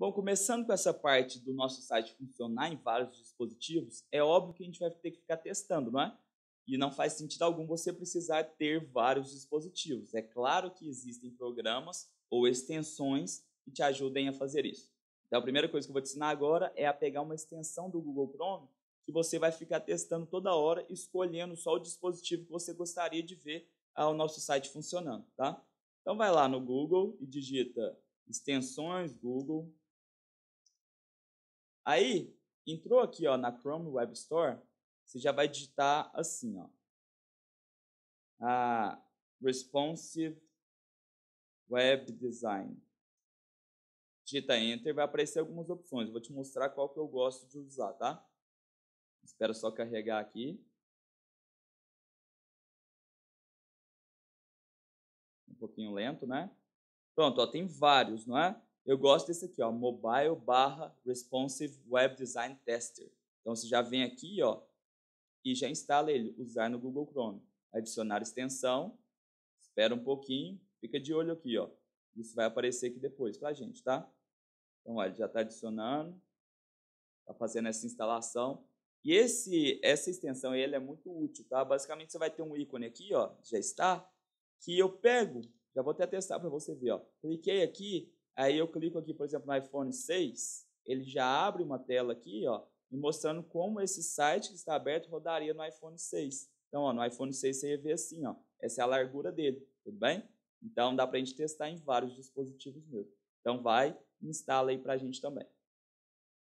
Bom, começando com essa parte do nosso site funcionar em vários dispositivos, é óbvio que a gente vai ter que ficar testando, não é? E não faz sentido algum você precisar ter vários dispositivos. É claro que existem programas ou extensões que te ajudem a fazer isso. Então, a primeira coisa que eu vou te ensinar agora é a pegar uma extensão do Google Chrome que você vai ficar testando toda hora, escolhendo só o dispositivo que você gostaria de ver ah, o nosso site funcionando, tá? Então, vai lá no Google e digita extensões Google Aí, entrou aqui ó, na Chrome Web Store, você já vai digitar assim, ó. a responsive Web Design. Digita Enter, vai aparecer algumas opções. Eu vou te mostrar qual que eu gosto de usar, tá? Espero só carregar aqui. Um pouquinho lento, né? Pronto, ó, tem vários, não é? Eu gosto desse aqui, ó, mobile barra responsive web design tester. Então você já vem aqui, ó, e já instala ele, usar no Google Chrome. Adicionar extensão, espera um pouquinho, fica de olho aqui, ó. Isso vai aparecer aqui depois pra gente, tá? Então, ele já está adicionando, está fazendo essa instalação. E esse, essa extensão ele é muito útil, tá? Basicamente, você vai ter um ícone aqui, ó, já está, que eu pego, já vou até testar para você ver, ó. Cliquei aqui, Aí eu clico aqui, por exemplo, no iPhone 6, ele já abre uma tela aqui, ó, mostrando como esse site que está aberto rodaria no iPhone 6. Então, ó, no iPhone 6 você ia ver assim, ó, essa é a largura dele, tudo bem? Então, dá para a gente testar em vários dispositivos mesmo. Então, vai, instala aí para a gente também.